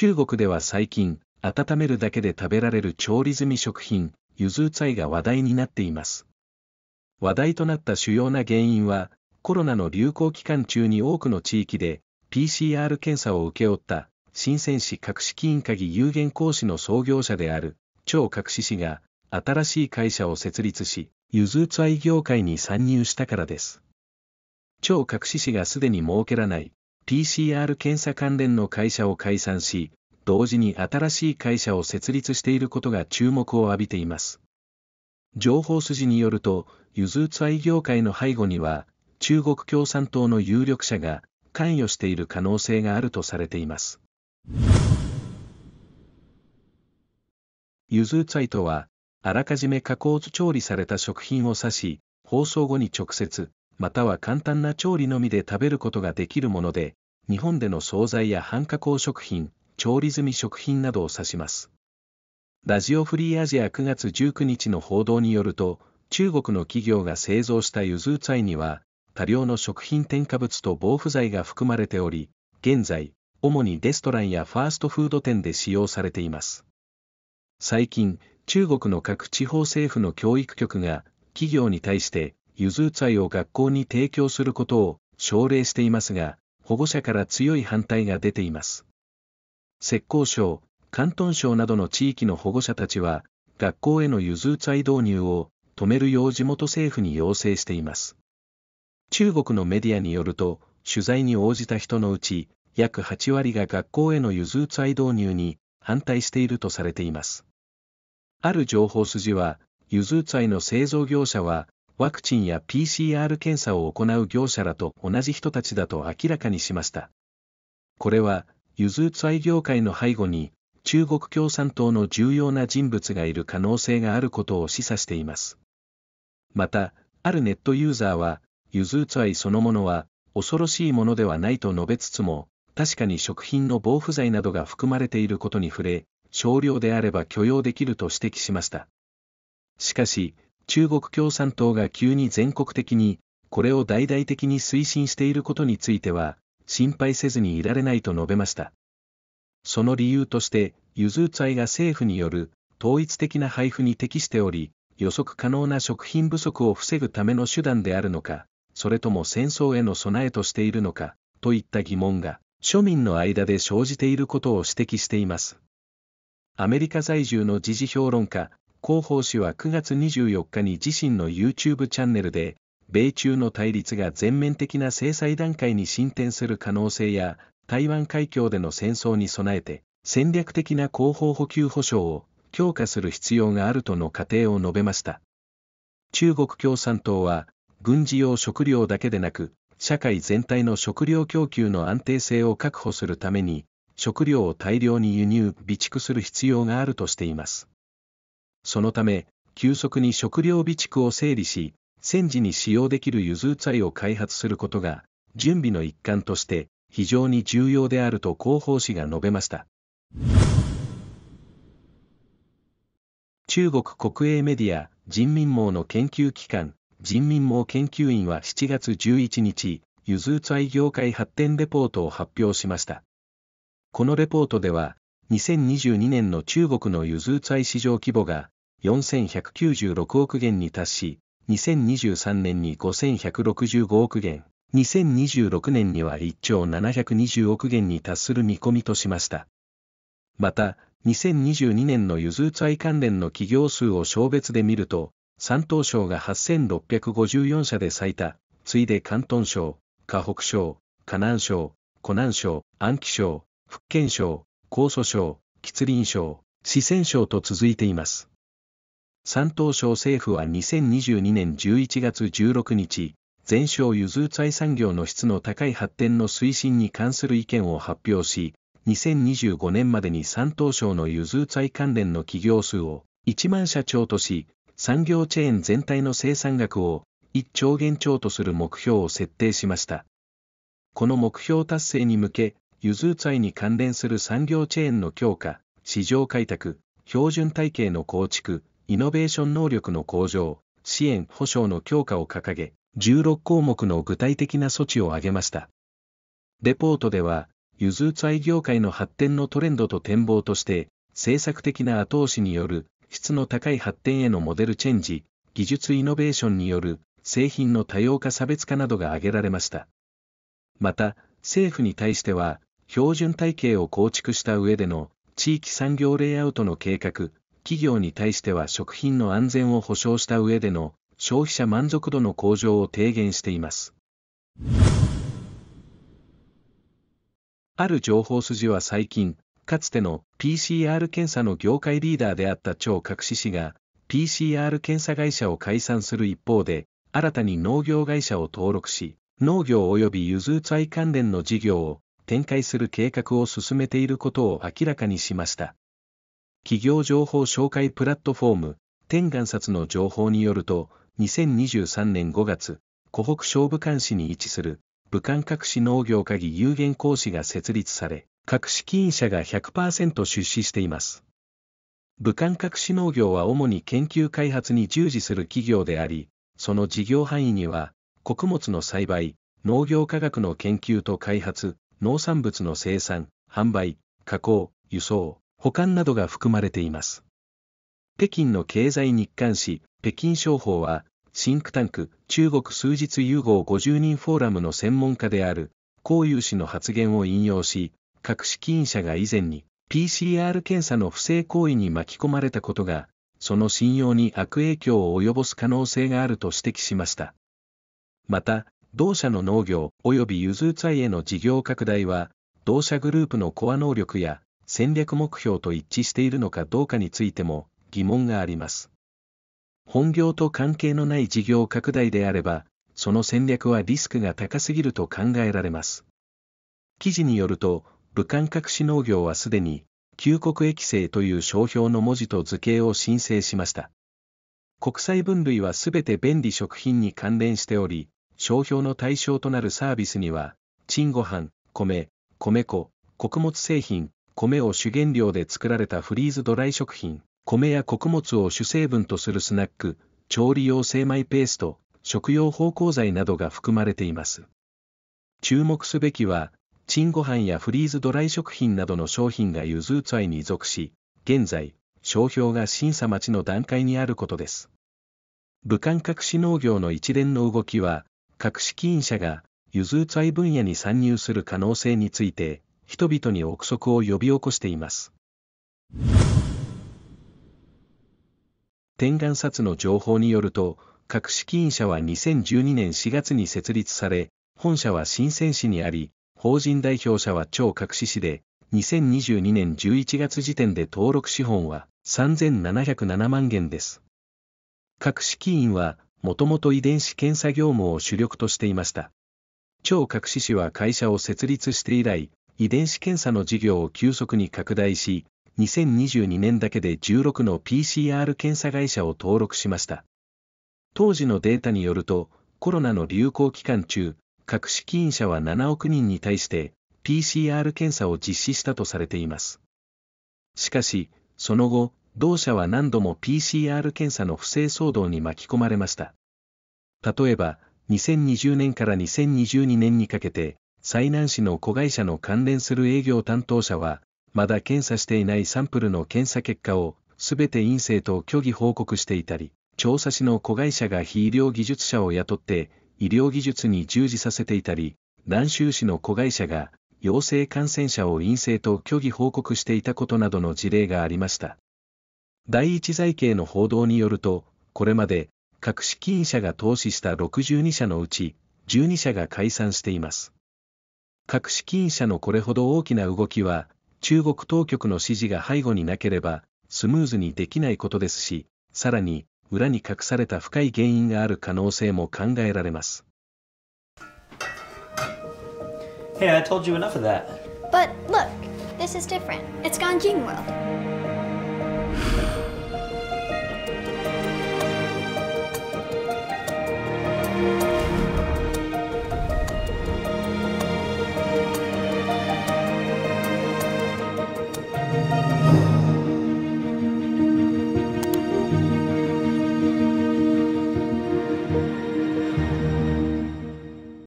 中国では最近、温めるだけで食べられる調理済み食品、ゆずうつが話題になっています。話題となった主要な原因は、コロナの流行期間中に多くの地域で、PCR 検査を請け負った、新鮮紙市し金鍵有限講師の創業者である、張隠子氏が、新しい会社を設立し、ゆずうつ業界に参入したからです。張隠子氏がすでに設けらない、PCR 検査関連の会社を解散し、同時に新しい会社を設立していることが注目を浴びています。情報筋によると、ズーツ業界の背後には、中国共産党の有力者が関与している可能性があるとされています。ズーツとは、あらかじめ加工調理された食品を指し、放送後に直接、または簡単な調理のみで食べることができるもので、日本での惣菜や半加工食品、調理済み食品などを指します。ラジオフリーアジア9月19日の報道によると、中国の企業が製造した輸通材には、多量の食品添加物と防腐剤が含まれており、現在、主にレストランやファーストフード店で使用されています。最近、中国の各地方政府の教育局が、企業に対して、輸通剤を学校に提供することを奨励していますが、保護者から強い反対が出ています。浙江省、広東省などの地域の保護者たちは、学校への融通剤導入を止めるよう地元政府に要請しています。中国のメディアによると、取材に応じた人のうち、約8割が学校への融通剤導入に反対しているとされています。ある情報筋は、融通剤の製造業者は、ワクチンや PCR 検査を行う業者らと同じ人たちだと明らかにしました。これは、融通ツ業界の背後に、中国共産党の重要な人物がいる可能性があることを示唆しています。また、あるネットユーザーは、ユズーツアイそのものは、恐ろしいものではないと述べつつも、確かに食品の防腐剤などが含まれていることに触れ、少量であれば許容できると指摘しました。しかし、中国共産党が急に全国的に、これを大々的に推進していることについては、心配せずにいられないと述べました。その理由として、ゆずうつが政府による統一的な配布に適しており、予測可能な食品不足を防ぐための手段であるのか、それとも戦争への備えとしているのか、といった疑問が、庶民の間で生じていることを指摘しています。アメリカ在住の時事評論家、広報誌は9月24日に自身の YouTube チャンネルで、米中の対立が全面的な制裁段階に進展する可能性や、台湾海峡での戦争に備えて、戦略的な広報補給保障を強化する必要があるとの仮定を述べました。中国共産党は、軍事用食料だけでなく、社会全体の食料供給の安定性を確保するために、食料を大量に輸入、備蓄する必要があるとしています。そのため、急速に食料備蓄を整理し、戦時に使用できる輸通剤を開発することが、準備の一環として非常に重要であると広報誌が述べました。中国国営メディア、人民網の研究機関、人民網研究院は7月11日、輸通剤業界発展レポートを発表しました。このレポートでは、2022年の中国の輸通債市場規模が4196億元に達し、2023年に5165億元、2026年には1兆720億元に達する見込みとしました。また、2022年の輸通債関連の企業数を小別で見ると、山東省が8654社で最多、次いで広東省、河北省、河南省、湖南省、安徽省、福建省、江蘇省、吉林省、四川省と続いています。山東省政府は2022年11月16日、全省輸通財産業の質の高い発展の推進に関する意見を発表し、2025年までに山東省の輸通財関連の企業数を1万社長とし、産業チェーン全体の生産額を1兆元超とする目標を設定しました。この目標達成に向け、輸通債に関連する産業チェーンの強化、市場開拓、標準体系の構築、イノベーション能力の向上、支援・保障の強化を掲げ、16項目の具体的な措置を挙げました。レポートでは、輸通債業界の発展のトレンドと展望として、政策的な後押しによる質の高い発展へのモデルチェンジ、技術イノベーションによる製品の多様化差別化などが挙げられました。また、政府に対しては、標準体系を構築した上での地域産業レイアウトの計画、企業に対しては食品の安全を保障した上での消費者満足度の向上を提言しています。ある情報筋は最近、かつての PCR 検査の業界リーダーであった超隠し氏が、PCR 検査会社を解散する一方で、新たに農業会社を登録し、農業及び融通罪関連の事業を展開する計画を進めていることを明らかにしました。企業情報紹介プラットフォーム、天眼札の情報によると、2023年5月、湖北省武漢市に位置する、武漢各市農業会議有限公司が設立され、各資金者が100%出資しています。武漢各市農業は主に研究開発に従事する企業であり、その事業範囲には、穀物の栽培、農業科学の研究と開発、農産物の生産、販売、加工、輸送、保管などが含まれています。北京の経済日刊誌、北京商法は、シンクタンク、中国数日融合50人フォーラムの専門家である、高雄氏の発言を引用し、各資員者が以前に PCR 検査の不正行為に巻き込まれたことが、その信用に悪影響を及ぼす可能性があると指摘しました。また、同社の農業及び融通債への事業拡大は、同社グループのコア能力や戦略目標と一致しているのかどうかについても疑問があります。本業と関係のない事業拡大であれば、その戦略はリスクが高すぎると考えられます。記事によると、武漢隠し農業はすでに、旧国益性という商標の文字と図形を申請しました。国際分類はすべて便利食品に関連しており、商標の対象となるサービスには、チンご飯、米、米粉、穀物製品、米を主原料で作られたフリーズドライ食品、米や穀物を主成分とするスナック、調理用精米ペースト、食用芳香剤などが含まれています。注目すべきは、チンご飯やフリーズドライ食品などの商品がユズーツアイに属し、現在、商標が審査待ちの段階にあることです。武漢隠し農業の一連の動きは、各資金者が、融通財分野に参入する可能性について、人々に憶測を呼び起こしています。天眼札の情報によると、各資金者は2012年4月に設立され、本社は新鮮市にあり、法人代表者は超各市市で、2022年11月時点で登録資本は3707万元です。各資金はもともと遺伝子検査業務を主力としていました。超隠し氏は会社を設立して以来、遺伝子検査の事業を急速に拡大し、2022年だけで16の PCR 検査会社を登録しました。当時のデータによると、コロナの流行期間中、各資金者は7億人に対して PCR 検査を実施したとされています。しかし、その後、同社は何度も PCR 検査の不正騒動に巻き込まれました。例えば、2020年から2022年にかけて、最南市の子会社の関連する営業担当者は、まだ検査していないサンプルの検査結果を、すべて陰性と虚偽報告していたり、調査士の子会社が非医療技術者を雇って、医療技術に従事させていたり、南州市の子会社が、陽性感染者を陰性と虚偽報告していたことなどの事例がありました。第一財系の報道によると、これまで、各資金者が投資した62社のうち、12社が解散しています。各資金者のこれほど大きな動きは、中国当局の指示が背後になければ、スムーズにできないことですし、さらに、裏に隠された深い原因がある可能性も考えられます。Hey, I told you enough of that. But look, this is different. It's Ganjing World.